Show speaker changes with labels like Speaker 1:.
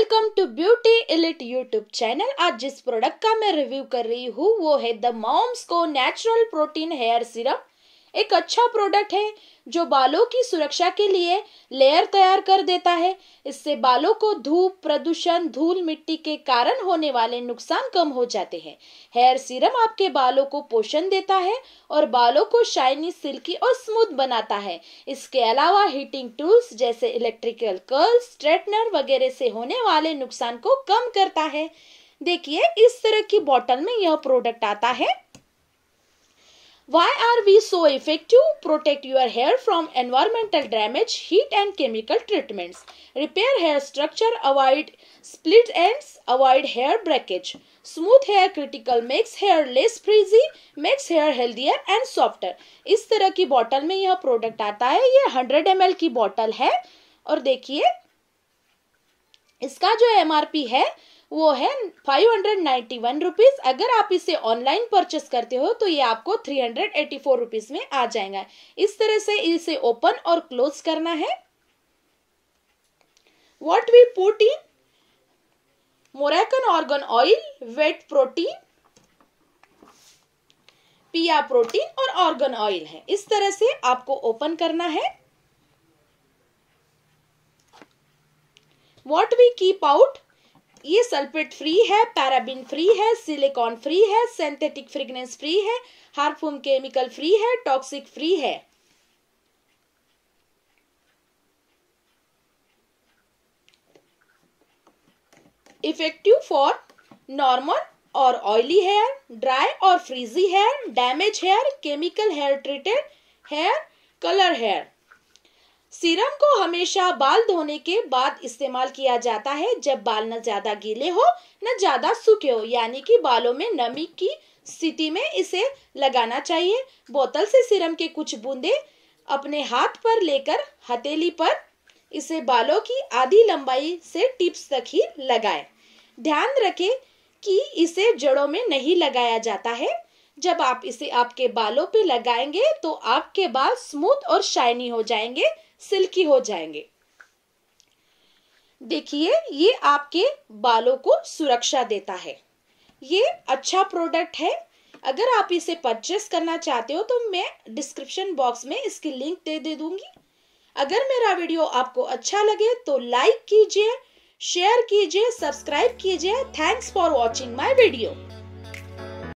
Speaker 1: Welcome to beauty elite YouTube channel आज जिस product का मैं रिव्यू कर रही हूँ वो है the Mom's Co natural protein hair serum एक अच्छा प्रोडक्ट है जो बालों की सुरक्षा के लिए लेयर तैयार कर देता है इससे बालों को धूप प्रदूषण धूल मिट्टी के कारण होने वाले नुकसान कम हो जाते हैं हेयर सीरम आपके बालों को पोषण देता है और बालों को शाइनी सिल्की और स्मूथ बनाता है इसके अलावा हीटिंग टूल्स जैसे इलेक्ट्रिकल कर्ल स्ट्रेटनर वगैरह से होने वाले नुकसान को कम करता है देखिए इस तरह की बॉटल में यह प्रोडक्ट आता है Why are we so effective? Protect your hair from environmental damage, heat and chemical treatments. Repair hair structure, avoid split ends, avoid hair breakage. Smooth hair critical makes hair less frizzy, makes hair healthier and softer. इस तरह की bottle में यह product आता है यह 100 ml की bottle है और देखिए इसका जो एमआरपी है वो है five hundred ninety one rupees अगर आप इसे ऑनलाइन परचेस करते हो तो ये आपको three hundred eighty four rupees में आ जाएगा इस तरह से इसे ओपन और क्लोज करना है what we put in Moroccan argan oil wheat protein pea protein और ऑर्गन ऑयल है इस तरह से आपको ओपन करना है वॉट वी कीप आउट ये सल्फेट फ्री है पैराबिन फ्री है सिलिकॉन फ्री है सेंथेटिक फ्रेगनेंस फ्री है हार्मफुल केमिकल फ्री है टॉक्सिक फ्री है इफेक्टिव फॉर नॉर्मल और ऑयली हेयर ड्राई और frizzy hair damage hair chemical hair treated hair colour hair serum को हमेशा बाल धोने के बाद इस्तेमाल किया जाता है जब बाल न ज्यादा गीले हो न ज्यादा सूखे हो यानी कि बालों में नमी की स्थिति में इसे लगाना चाहिए बोतल से सीरम के कुछ बूंदे अपने हाथ पर लेकर हथेली पर इसे बालों की आधी लंबाई से टिप्स तक ही लगाएं। ध्यान रखें कि इसे जड़ों में नहीं लगाया जाता है जब आप इसे आपके बालों पे लगाएंगे तो आपके बाल स्मूथ और शाइनी हो जाएंगे सिल्की हो जाएंगे देखिए ये आपके बालों को सुरक्षा देता है ये अच्छा प्रोडक्ट है अगर आप इसे परचेस करना चाहते हो तो मैं डिस्क्रिप्शन बॉक्स में इसकी लिंक दे दे दूंगी अगर मेरा वीडियो आपको अच्छा लगे तो लाइक कीजिए शेयर कीजिए सब्सक्राइब कीजिए thanks for watching my video